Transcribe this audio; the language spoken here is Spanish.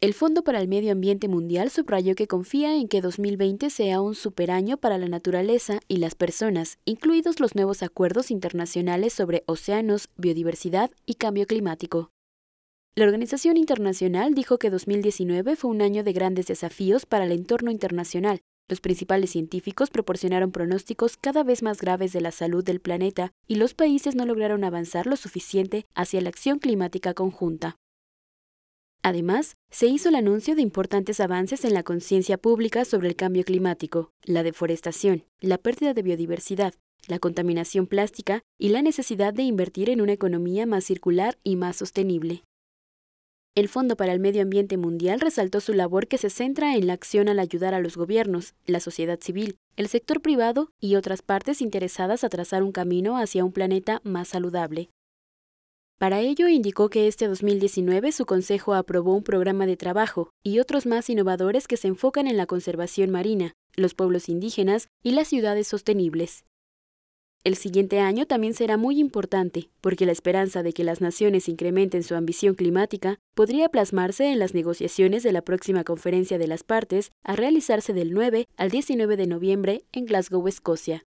El Fondo para el Medio Ambiente Mundial subrayó que confía en que 2020 sea un superaño para la naturaleza y las personas, incluidos los nuevos acuerdos internacionales sobre océanos, biodiversidad y cambio climático. La organización internacional dijo que 2019 fue un año de grandes desafíos para el entorno internacional. Los principales científicos proporcionaron pronósticos cada vez más graves de la salud del planeta y los países no lograron avanzar lo suficiente hacia la acción climática conjunta. Además, se hizo el anuncio de importantes avances en la conciencia pública sobre el cambio climático, la deforestación, la pérdida de biodiversidad, la contaminación plástica y la necesidad de invertir en una economía más circular y más sostenible. El Fondo para el Medio Ambiente Mundial resaltó su labor que se centra en la acción al ayudar a los gobiernos, la sociedad civil, el sector privado y otras partes interesadas a trazar un camino hacia un planeta más saludable, para ello indicó que este 2019 su consejo aprobó un programa de trabajo y otros más innovadores que se enfocan en la conservación marina, los pueblos indígenas y las ciudades sostenibles. El siguiente año también será muy importante, porque la esperanza de que las naciones incrementen su ambición climática podría plasmarse en las negociaciones de la próxima conferencia de las partes a realizarse del 9 al 19 de noviembre en Glasgow, Escocia.